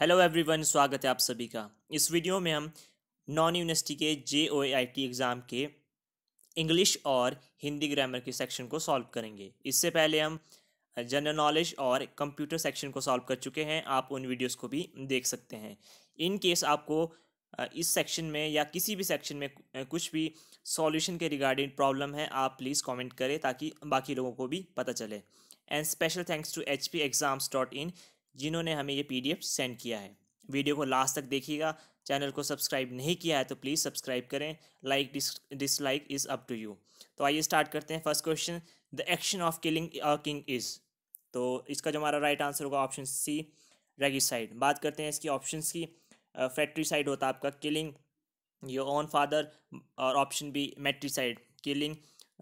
Hello everyone स्वागत है आप सभी का इस वीडियो में हम नॉन यूनिवर्सिटी के J O I T exam के इंग्लिश और हिंदी ग्रामर के सेक्शन को सॉल्व करेंगे इससे पहले हम जनरल नॉलेज और कंप्यूटर सेक्शन को सॉल्व कर चुके हैं आप उन वीडियोस को भी देख सकते हैं इन केस आपको इस सेक्शन में या किसी भी सेक्शन में कुछ भी सॉल्यूशन के रिगार्डिंग प्रॉब्लम है आप प्लीज़ कमेंट करें ताकि बाकी लोगों को भी पता चले and special thanks to H P exams dot in जिन्होंने हमें ये पी सेंड किया है वीडियो को लास्ट तक देखिएगा चैनल को सब्सक्राइब नहीं किया है तो प्लीज़ सब्सक्राइब करें like dislike is up to you तो आइए स्टार्ट करते हैं first question the action of killing king is तो इसका जो हमारा राइट आंसर होगा ऑप्शन सी रेगिसाइड बात करते हैं इसकी ऑप्शंस की फैक्ट्रीसाइड होता है आपका किलिंग योर ओन फादर और option B matricide killing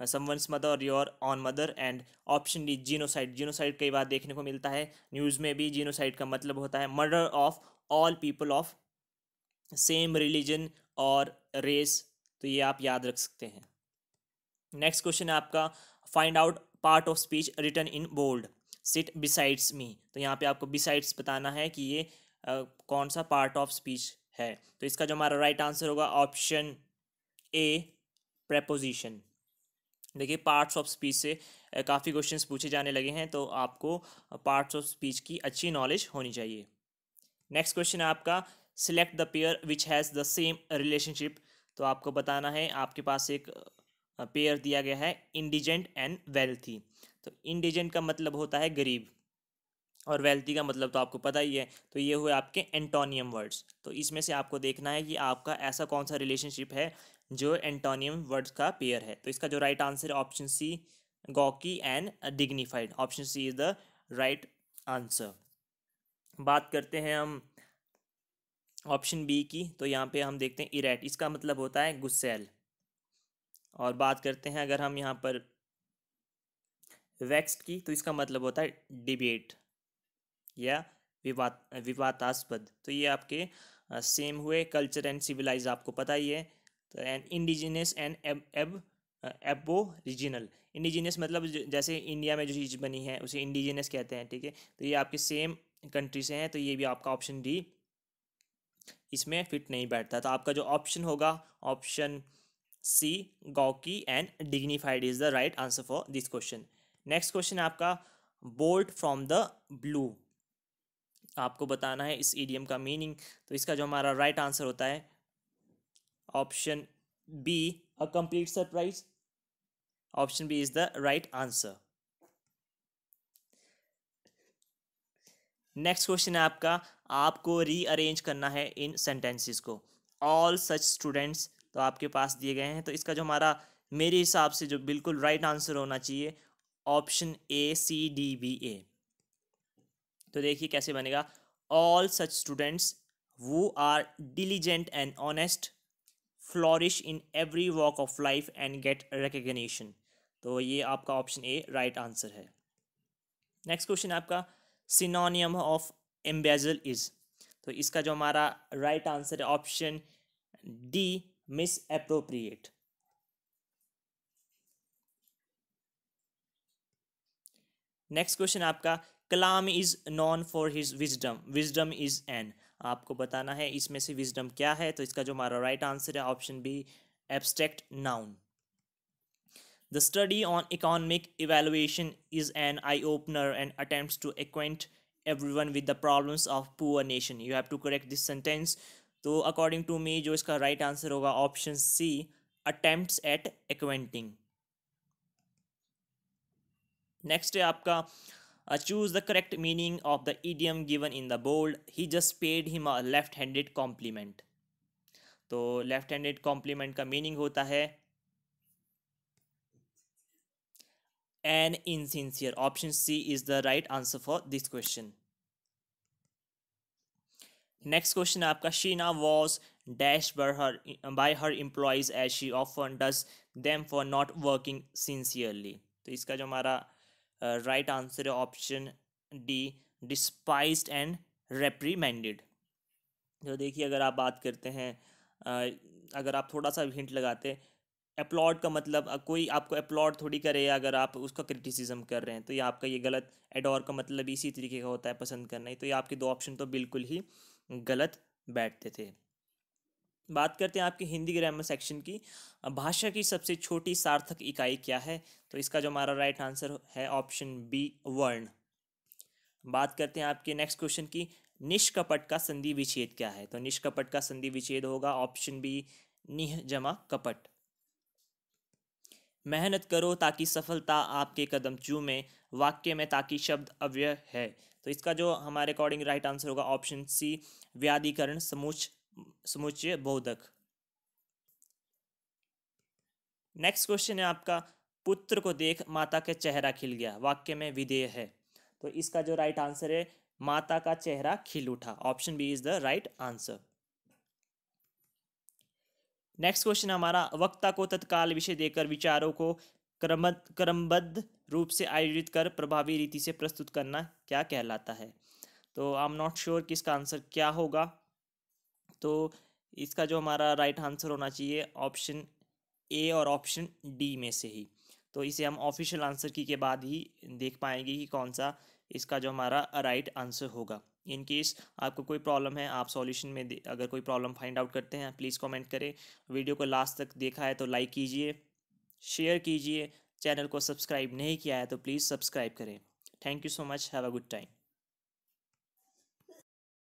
someone's mother your own mother and option D genocide genocide कई बार देखने को मिलता है न्यूज़ में भी जीनोसाइड का मतलब होता है murder of all people of same religion और रेस तो ये आप याद रख सकते हैं नेक्स्ट क्वेश्चन है आपका find out part of speech written in bold sit besides me तो यहाँ पे आपको बिसाइड्स बताना है कि ये आ, uh, कौन सा पार्ट ऑफ स्पीच है तो इसका जो हमारा राइट आंसर होगा ऑप्शन ए प्रपोजिशन देखिए पार्ट्स ऑफ स्पीच से काफ़ी क्वेश्चंस पूछे जाने लगे हैं तो आपको पार्ट्स ऑफ स्पीच की अच्छी नॉलेज होनी चाहिए नेक्स्ट क्वेश्चन है आपका select the pair which has the same relationship तो आपको बताना है आपके पास एक पेयर दिया गया है इंडिजेंट एंड वेल्थी तो इंडिजेंट का मतलब होता है गरीब और वेल्थी का मतलब तो आपको पता ही है तो ये हुए आपके एंटोनियम वर्ड्स तो इसमें से आपको देखना है कि आपका ऐसा कौन सा रिलेशनशिप है जो एंटोनियम वर्ड्स का पेयर है तो इसका जो राइट आंसर है option C gawky and dignified option C is the right answer बात करते हैं हम ऑप्शन बी की तो यहाँ पे हम देखते हैं इरेट इसका मतलब होता है गुस्सेल और बात करते हैं अगर हम यहाँ पर वैक्स की तो इसका मतलब होता है डिबेट या विवाद विवादास्पद तो ये आपके सेम हुए कल्चर एंड सिविलाइज आपको पता ही है तो एंड इंडिजिनियस एंड एब एब एबो रीजनल इंडिजिनियस मतलब जैसे इंडिया में जो चीज़ बनी है उसे इंडिजिनियस कहते हैं ठीक है तो ये आपके सेम कंट्री से हैं तो ये भी आपका ऑप्शन डी इसमें फिट नहीं बैठता तो आपका जो ऑप्शन होगा option C gawky and dignified is the right answer for this question next question आपका बोल्ट फ्रॉम द ब्लू आपको बताना है इस ईडीएम का मीनिंग तो इसका जो हमारा राइट right आंसर होता है option B a complete surprise option B is the right answer next question है आपका आपको रीअरेंज करना है इन सेंटेंसेस को ऑल सच स्टूडेंट्स तो आपके पास दिए गए हैं तो इसका जो हमारा मेरे हिसाब से जो बिल्कुल राइट right आंसर होना चाहिए option A C D B A तो देखिए कैसे बनेगा ऑल सच स्टूडेंट्स वो are diligent and honest flourish in every walk of life and get recognition तो ये आपका ऑप्शन ए राइट आंसर है नेक्स्ट क्वेश्चन आपका सिनोनियम ऑफ एम्बेजल इज़ तो इसका जो हमारा राइट आंसर है option D misappropriate next question आपका Kalam is known for his wisdom wisdom is an आपको बताना है इसमें से विजडम क्या है तो इसका जो हमारा राइट आंसर है option B abstract noun the study on economic evaluation is an eye opener and attempt to acquaint everyone with the problems of poor nation you have to correct this sentence तो according to me जो इसका right right answer होगा option C attempt at acquainting next है आपका Uh, choose the correct meaning of the idiom given in the bold. He just paid him a left handed compliment तो left handed compliment का meaning होता है an insincere option C is the right answer for this question next question आपका Sheena was dash bar her by her employees as she often does them for not working sincerely तो इसका जो हमारा right answer है option D despise and reprimanded तो देखिए अगर आप बात करते हैं अगर आप थोड़ा सा हिंट लगाते अप्लॉड का मतलब कोई आपको अप्लॉड थोड़ी करे अगर आप उसका क्रिटिसिज्म कर रहे हैं तो ये आपका ये गलत एडोर का मतलब इसी तरीके का होता है पसंद करना ही तो ये आपके दो ऑप्शन तो बिल्कुल ही गलत बैठते थे बात करते हैं आपकी हिंदी ग्रामर सेक्शन की भाषा की सबसे छोटी सार्थक इकाई क्या है तो इसका जो हमारा राइट आंसर है ऑप्शन बी वर्ण बात करते हैं आपके नेक्स्ट क्वेश्चन की निष्कपट का संधि विच्छेद क्या है तो निष्कपट का संधि विच्छेद होगा ऑप्शन बी निह जमा कपट मेहनत करो ताकि सफलता आपके कदम चूमे वाक्य में ताकि शब्द अव्यय है तो इसका जो हमारे अकॉर्डिंग राइट आंसर होगा ऑप्शन सी व्याधिकरण समूच समुचे बोधक नेक्स्ट क्वेश्चन है आपका पुत्र को देख माता का चेहरा खिल गया वाक्य में विधेय है तो इसका जो राइट आंसर है माता का चेहरा खिल उठा option B is the right answer next question हमारा वक्ता को तत्काल विषय देकर विचारों को क्रम क्रमबद्ध रूप से आयोजित कर प्रभावी रीति से प्रस्तुत करना क्या कहलाता है तो आई एम नॉट श्योर कि इसका आंसर क्या होगा तो इसका जो हमारा राइट आंसर होना चाहिए ऑप्शन ए और ऑप्शन डी में से ही तो इसे हम ऑफिशियल आंसर की के बाद ही देख पाएंगे कि कौन सा इसका जो हमारा राइट आंसर होगा इन केस आपको कोई प्रॉब्लम है आप सॉल्यूशन में अगर कोई प्रॉब्लम फाइंड आउट करते हैं प्लीज़ कमेंट करें वीडियो को लास्ट तक देखा है तो लाइक कीजिए शेयर कीजिए चैनल को सब्सक्राइब नहीं किया है तो प्लीज़ सब्सक्राइब करें thank you so much have a good time